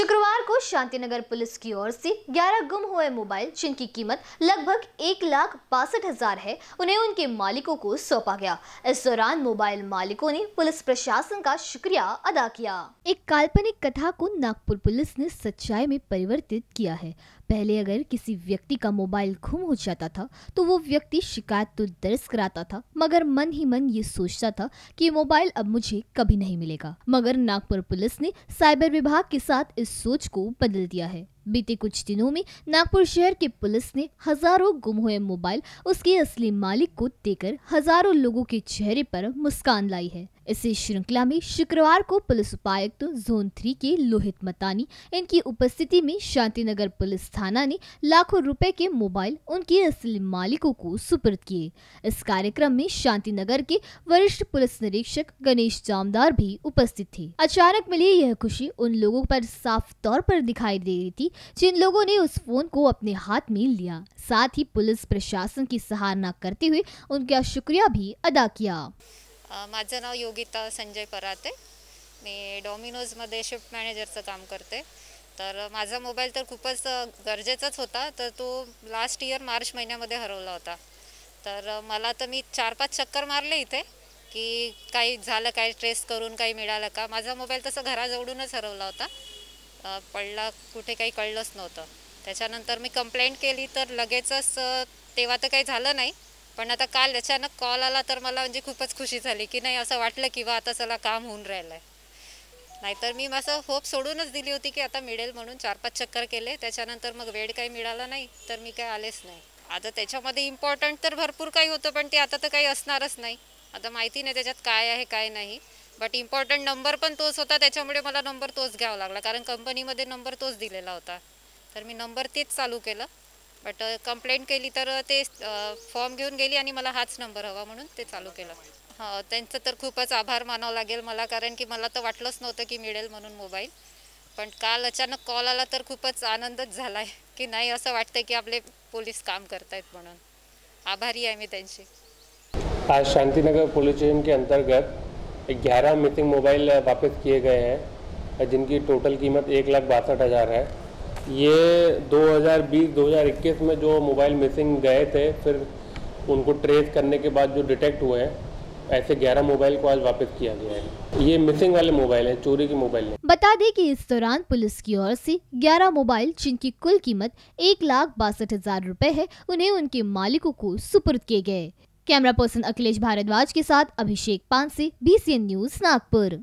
शुक्रवार को शांतिनगर पुलिस की ओर से 11 गुम हुए मोबाइल जिनकी कीमत लगभग एक लाख बासठ हजार है उन्हें उनके मालिकों को सौंपा गया इस दौरान मोबाइल मालिकों ने पुलिस प्रशासन का शुक्रिया अदा किया एक काल्पनिक कथा को नागपुर पुलिस ने सच्चाई में परिवर्तित किया है पहले अगर किसी व्यक्ति का मोबाइल गुम हो जाता था तो वो व्यक्ति शिकायत तो दर्ज कराता था मगर मन ही मन ये सोचता था कि मोबाइल अब मुझे कभी नहीं मिलेगा मगर नागपुर पुलिस ने साइबर विभाग के साथ इस सोच को बदल दिया है बीते कुछ दिनों में नागपुर शहर के पुलिस ने हजारों गुम हुए मोबाइल उसके असली मालिक को देकर हजारों लोगों के चेहरे पर मुस्कान लाई है इसी श्रृंखला में शुक्रवार को पुलिस उपायुक्त तो जोन थ्री के लोहित मतानी इनकी उपस्थिति में शांतिनगर पुलिस थाना ने लाखों रुपए के मोबाइल उनके असली मालिकों को सुपुर्द किए इस कार्यक्रम में शांतिनगर के वरिष्ठ पुलिस निरीक्षक गणेश जामदार भी उपस्थित थे अचानक मिली यह खुशी उन लोगों पर साफ तौर पर दिखाई दे रही थी जिन लोगों ने उस फोन को अपने हाथ में लिया साथ ही पुलिस प्रशासन की सराहना करते हुए उनका शुक्रिया भी अदा किया माझं नाव योगिता संजय पराते मी डॉमिनोजमध्ये शिफ्ट मॅनेजरचं काम करते तर माझा मोबाईल तर खूपच गरजेचाच होता तर तो लास्ट इयर मार्च महिन्यामध्ये हरवला होता तर मला तर मी चार पाच चक्कर मारले इथे की काही झालं काय ट्रेस करून काही मिळालं का माझा मोबाईल तसं घराजवळूनच हरवला होता पडला कुठे काही कळलंच नव्हतं त्याच्यानंतर मी कंप्लेंट केली तर लगेचच तेव्हा तर काही झालं नाही पण आता काल अचानक कॉल आला तर मला म्हणजे खूपच खुशी झाली की नाही असं वाटलं की बा आता चला काम होऊन राहिलं आहे नाहीतर मी माझं होप सोडूनच दिली होती की आता मिळेल म्हणून चार पाच चक्कर केले त्याच्यानंतर मग वेळ काही मिळाला नाही तर मी काही आलेच नाही आता त्याच्यामध्ये इम्पॉर्टंट तर भरपूर काही होतं पण ते आता तर काही असणारच नाही आता माहिती नाही त्याच्यात काय आहे काय नाही बट इम्पॉर्टंट नंबर पण तोच होता त्याच्यामुळे मला नंबर तोच घ्यावा लागला कारण कंपनीमध्ये नंबर तोच दिलेला होता तर मी नंबर तेच चालू केलं बट कंप्लेंट uh, केली तर uh, ते फॉर्म uh, घेऊन गेली आणि मला हाच नंबर हवा म्हणून ते चालू केलं हां त्यांचं तर खूपच आभार मानावं लागेल मला कारण की मला तर वाटलंच नव्हतं की मिळेल म्हणून मोबाईल पण काल अचानक कॉल आला तर खूपच आनंदच झाला आहे की नाही असं वाटतं की आपले पोलीस काम करतायत म्हणून आभारी आहे मी त्यांची आज शांतीनगर पोलीस स्टेशन के अंतर्गत ग्यारह मिसिंग मोबाइल वापस किए गए हैं जिनकी टोटल कीमत एक लाख बासठ हज़ार है ये 2020-2021 में जो मोबाइल मिसिंग गए थे फिर उनको ट्रेस करने के बाद जो डिटेक्ट हुए हैं ऐसे 11 मोबाइल को आज वापस किया गया है ये मिसिंग वाले मोबाइल हैं चोरी के मोबाइल हैं बता दें कि इस दौरान पुलिस की ओर से 11 मोबाइल जिनकी कुल कीमत एक लाख बासठ हजार रूपए है उन्हें उनके मालिकों को सुपुर्द किए गए कैमरा पर्सन अखिलेश भारद्वाज के साथ अभिषेक पानसे बी न्यूज नागपुर